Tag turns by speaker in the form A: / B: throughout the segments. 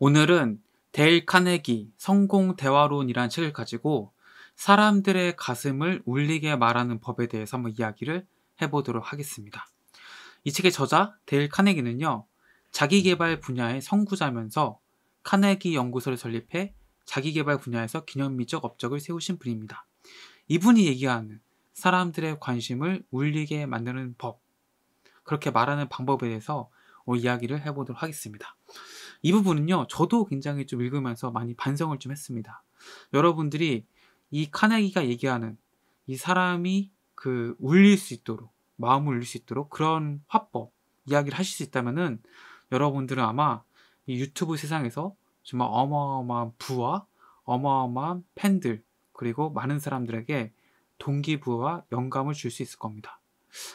A: 오늘은 데일 카네기 성공 대화론이란 책을 가지고 사람들의 가슴을 울리게 말하는 법에 대해서 한번 이야기를 해보도록 하겠습니다. 이 책의 저자 데일 카네기는요, 자기개발 분야의 선구자면서 카네기 연구소를 설립해 자기개발 분야에서 기념미적 업적을 세우신 분입니다. 이분이 얘기하는 사람들의 관심을 울리게 만드는 법, 그렇게 말하는 방법에 대해서 어, 이야기를 해보도록 하겠습니다. 이 부분은요, 저도 굉장히 좀 읽으면서 많이 반성을 좀 했습니다. 여러분들이 이 카네기가 얘기하는 이 사람이 그 울릴 수 있도록, 마음을 울릴 수 있도록 그런 화법, 이야기를 하실 수 있다면은 여러분들은 아마 이 유튜브 세상에서 정말 어마어마한 부와 어마어마한 팬들, 그리고 많은 사람들에게 동기부와 영감을 줄 수 있을 겁니다.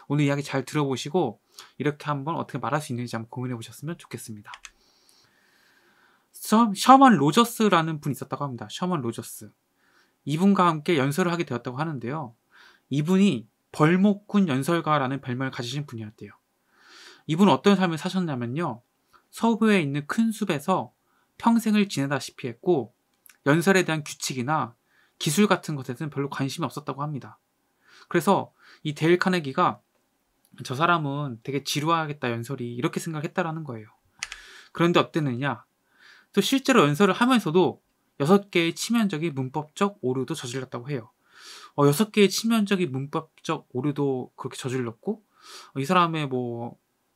A: 오늘 이야기 잘 들어보시고 이렇게 한번 어떻게 말할 수 있는지 한번 고민해 보셨으면 좋겠습니다. 셔먼 로저스라는 분이 있었다고 합니다. 셔먼 로저스. 이분과 함께 연설을 하게 되었다고 하는데요. 이분이 벌목군 연설가라는 별명을 가지신 분이었대요. 이분 은 어떤 삶을 사셨냐면요. 서부에 있는 큰 숲에서 평생을 지내다시피 했고 연설에 대한 규칙이나 기술 같은 것에는 별로 관심이 없었다고 합니다. 그래서 이 데일 카네기가 저 사람은 되게 지루하겠다 연설이 이렇게 생각했다라는 거예요. 그런데 어땠느냐? 또 실제로 연설을 하면서도 6개의 치면적인 문법적 오류도 저질렀다고 해요. 어, 6개의 치면적인 문법적 오류도 그렇게 저질렀고 어, 이 사람의 뭐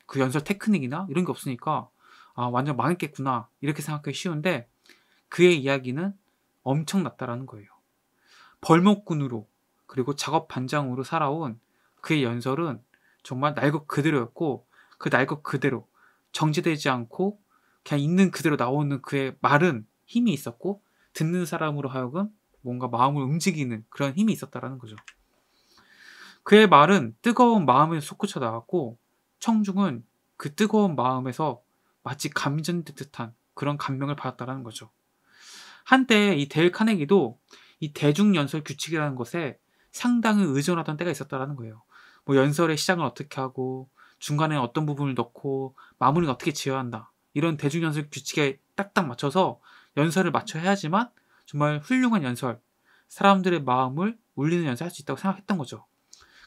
A: 그 연설 테크닉이나 이런 게 없으니까 아, 완전 망했겠구나 이렇게 생각하기 쉬운데 그의 이야기는 엄청났다라는 거예요. 벌목꾼으로 그리고 작업 반장으로 살아온 그의 연설은 정말 날 것 그대로였고 그 날 것 그대로 정지되지 않고 그냥 있는 그대로 나오는 그의 말은 힘이 있었고 듣는 사람으로 하여금 뭔가 마음을 움직이는 그런 힘이 있었다라는 거죠. 그의 말은 뜨거운 마음에 솟구쳐 나왔고 청중은 그 뜨거운 마음에서 마치 감전된 듯한 그런 감명을 받았다라는 거죠. 한때 이 데일 카네기도 이 대중 연설 규칙이라는 것에 상당히 의존하던 때가 있었다라는 거예요. 뭐 연설의 시작을 어떻게 하고 중간에 어떤 부분을 넣고 마무리는 어떻게 지어야 한다. 이런 대중연설 규칙에 딱딱 맞춰서 연설을 맞춰 해야지만 정말 훌륭한 연설, 사람들의 마음을 울리는 연설 할수 있다고 생각했던 거죠.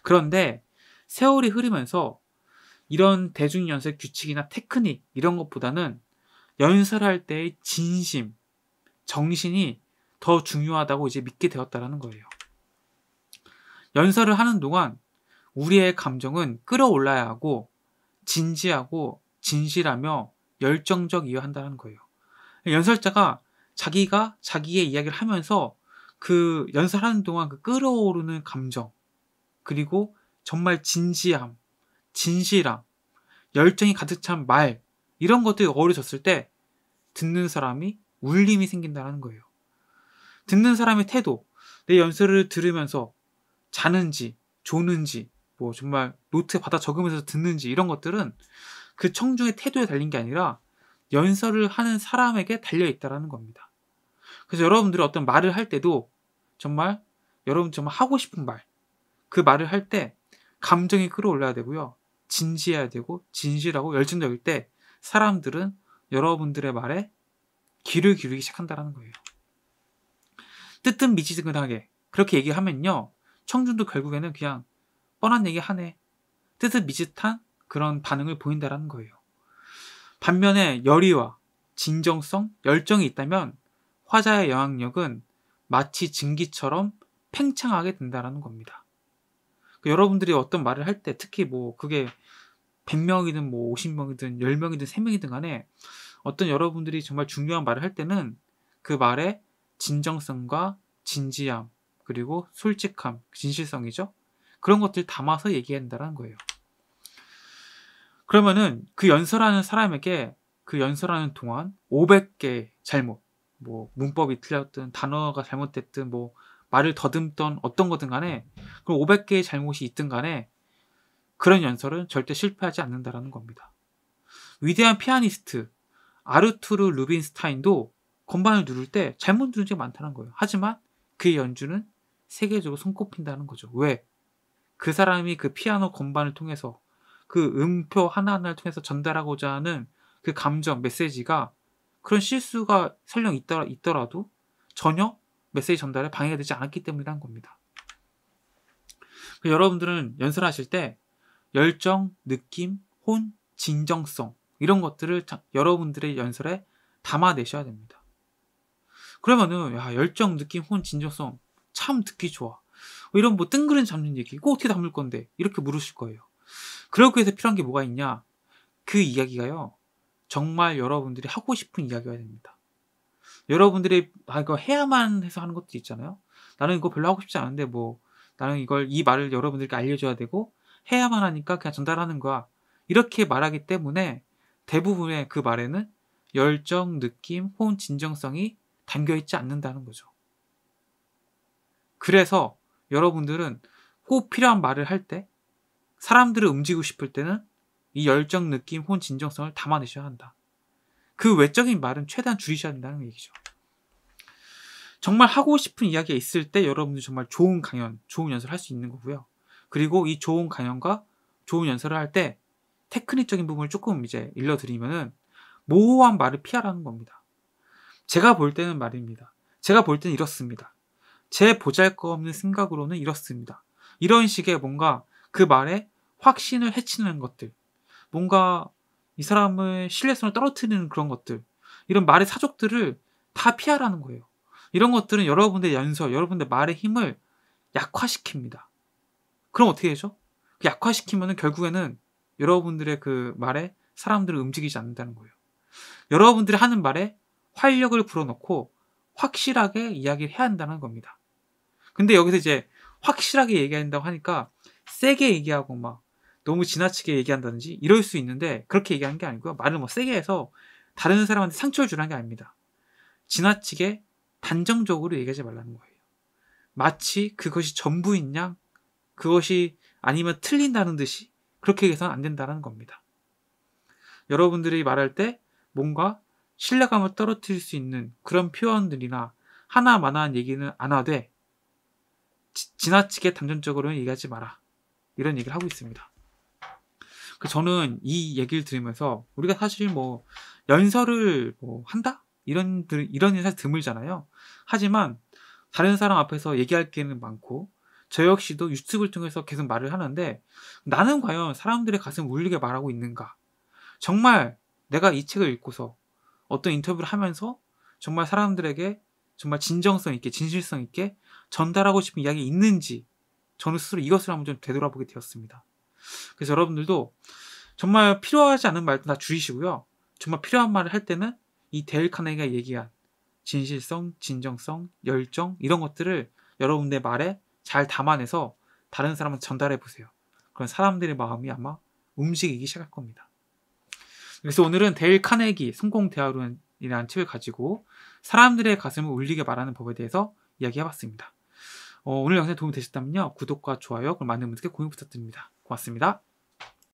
A: 그런데 세월이 흐르면서 이런 대중연설 규칙이나 테크닉 이런 것보다는 연설할 때의 진심, 정신이 더 중요하다고 이제 믿게 되었다라는 거예요. 연설을 하는 동안 우리의 감정은 끌어올라야 하고 진지하고 진실하며 열정적이어야 한다는 거예요. 연설자가 자기가 자기의 이야기를 하면서 그 연설하는 동안 그 끓어오르는 감정, 그리고 정말 진지함, 진실함, 열정이 가득 찬 말, 이런 것들이 어우러졌을 때 듣는 사람이 울림이 생긴다는 거예요. 듣는 사람의 태도, 내 연설을 들으면서 자는지, 조는지, 뭐 정말 노트 에 받아 적으면서 듣는지 이런 것들은 그 청중의 태도에 달린 게 아니라 연설을 하는 사람에게 달려 있다라는 겁니다. 그래서 여러분들이 어떤 말을 할 때도 정말 여러분 정말 하고 싶은 말, 그 말을 할 때 감정이 끌어올라야 되고요. 진지해야 되고 진실하고 열정적일 때 사람들은 여러분들의 말에 귀를 기르기 시작한다라는 거예요. 뜨뜻 미지근하게 그렇게 얘기하면요. 청중도 결국에는 그냥 뻔한 얘기 하네. 뜨뜻 미짓한 그런 반응을 보인다라는 거예요. 반면에 열의와 진정성, 열정이 있다면 화자의 영향력은 마치 증기처럼 팽창하게 된다라는 겁니다. 그 여러분들이 어떤 말을 할 때 특히 뭐 그게 100명이든 뭐 50명이든 10명이든 3명이든 간에 어떤 여러분들이 정말 중요한 말을 할 때는 그 말의 진정성과 진지함 그리고 솔직함, 진실성이죠. 그런 것들 담아서 얘기한다는 거예요. 그러면은 그 연설하는 사람에게 그 연설하는 동안 500개 잘못, 뭐 문법이 틀렸든 단어가 잘못됐든 뭐 말을 더듬던 어떤 거든 간에 그 500개의 잘못이 있든 간에 그런 연설은 절대 실패하지 않는다라는 겁니다. 위대한 피아니스트 아르투르 루빈스타인도 건반을 누를 때 잘못 누른 적이 많다는 거예요. 하지만 그의 연주는 세계적으로 손꼽힌다는 거죠. 왜? 그 사람이 그 피아노 건반을 통해서 그 음표 하나하나를 통해서 전달하고자 하는 그 감정, 메시지가 그런 실수가 설령 있더라, 있더라도 전혀 메시지 전달에 방해가 되지 않았기 때문이란 겁니다. 여러분들은 연설하실 때 열정, 느낌, 혼, 진정성 이런 것들을 여러분들의 연설에 담아내셔야 됩니다. 그러면은 야, 열정, 느낌, 혼, 진정성 참 듣기 좋아. 뭐 이런 뭐뜬그름 잡는 얘기 꼭 어떻게 담을 건데 이렇게 물으실 거예요. 그러기 위해서 필요한 게 뭐가 있냐? 그 이야기가요. 정말 여러분들이 하고 싶은 이야기가 됩니다. 여러분들이 아 이거 해야만 해서 하는 것도 있잖아요. 나는 이거 별로 하고 싶지 않은데 뭐 나는 이걸 이 말을 여러분들께 알려줘야 되고 해야만 하니까 그냥 전달하는 거야. 이렇게 말하기 때문에 대부분의 그 말에는 열정, 느낌, 혹은 진정성이 담겨 있지 않는다는 거죠. 그래서 여러분들은 꼭 필요한 말을 할때 사람들을 움직이고 싶을 때는 이 열정, 느낌, 혼, 진정성을 담아내셔야 한다. 그 외적인 말은 최대한 줄이셔야 된다는 얘기죠. 정말 하고 싶은 이야기가 있을 때 여러분들 정말 좋은 강연, 좋은 연설을 할 수 있는 거고요. 그리고 이 좋은 강연과 좋은 연설을 할 때 테크닉적인 부분을 조금 이제 일러드리면은 모호한 말을 피하라는 겁니다. 제가 볼 때는 말입니다. 제가 볼 때는 이렇습니다. 제 보잘것없는 생각으로는 이렇습니다. 이런 식의 뭔가 그 말에 확신을 해치는 것들, 뭔가 이 사람의 신뢰성을 떨어뜨리는 그런 것들, 이런 말의 사족들을 다 피하라는 거예요. 이런 것들은 여러분들의 연설, 여러분들의 말의 힘을 약화시킵니다. 그럼 어떻게 되죠? 그 약화시키면 결국에는 여러분들의 그 말에 사람들을 움직이지 않는다는 거예요. 여러분들이 하는 말에 활력을 불어넣고 확실하게 이야기를 해야 한다는 겁니다. 근데 여기서 이제 확실하게 얘기한다고 하니까 세게 얘기하고 막 너무 지나치게 얘기한다든지 이럴 수 있는데 그렇게 얘기한 게 아니고요. 말을 뭐 세게 해서 다른 사람한테 상처를 주는게 아닙니다. 지나치게 단정적으로 얘기하지 말라는 거예요. 마치 그것이 전부인 양, 그것이 아니면 틀린다는 듯이 그렇게 얘기 해서는 안 된다는 겁니다. 여러분들이 말할 때 뭔가 신뢰감을 떨어뜨릴 수 있는 그런 표현들이나 하나만한 얘기는 안 하되 지, 나치게 단정적으로는 얘기하지 마라. 이런 얘기를 하고 있습니다. 그 저는 이 얘기를 들으면서 우리가 사실 뭐 연설을 뭐 한다 이런 이런 사실 드물잖아요. 하지만 다른 사람 앞에서 얘기할 기회는 많고 저 역시도 유튜브를 통해서 계속 말을 하는데 나는 과연 사람들의 가슴 을 울리게 말하고 있는가? 정말 내가 이 책을 읽고서 어떤 인터뷰를 하면서 정말 사람들에게 정말 진정성 있게 진실성 있게 전달하고 싶은 이야기 있는지 저는 스스로 이것을 한번 좀 되돌아보게 되었습니다. 그래서 여러분들도 정말 필요하지 않은 말도 다 줄이시고요. 정말 필요한 말을 할 때는 이 데일 카네기가 얘기한 진실성, 진정성, 열정 이런 것들을 여러분의 말에 잘 담아내서 다른 사람한테 전달해 보세요. 그런 사람들의 마음이 아마 움직이기 시작할 겁니다. 그래서 오늘은 데일 카네기 성공 대화론이라는 책을 가지고 사람들의 가슴을 울리게 말하는 법에 대해서 이야기해 봤습니다. 어, 오늘 영상이 도움이 되셨다면요. 구독과 좋아요, 그리고 많은 분들께 공유 부탁드립니다. 고맙습니다.